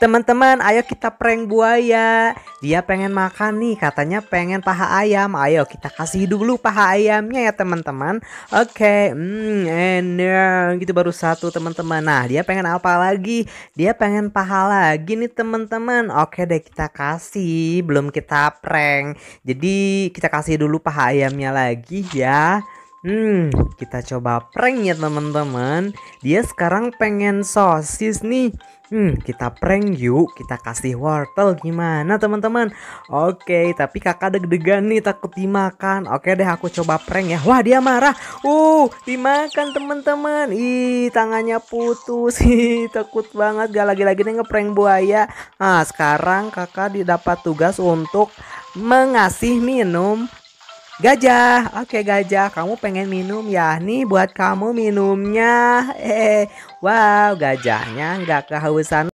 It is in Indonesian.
Teman-teman, ayo kita prank buaya. Dia pengen makan nih, katanya pengen paha ayam. Ayo kita kasih dulu paha ayamnya ya teman-teman. Oke, okay. hmm, Gitu baru satu teman-teman. Nah, dia pengen apa lagi? Dia pengen paha lagi nih teman-teman. Oke deh kita kasih, belum kita prank. Jadi kita kasih dulu paha ayamnya lagi ya. Hmm, kita coba prank ya teman-teman. Dia sekarang pengen sosis nih. Hmm, kita prank yuk. Kita kasih wortel gimana teman-teman? Oke, tapi kakak deg-degan nih takut dimakan. Oke deh, aku coba prank ya. Wah, dia marah. Uh, dimakan teman-teman. Ih, tangannya putus. Ih, takut banget. Gak lagi-lagi nih ngeprank buaya. Nah, sekarang kakak didapat tugas untuk mengasih minum Gajah, oke gajah, kamu pengen minum ya? Nih buat kamu minumnya. Eh, wow, gajahnya nggak kehausan.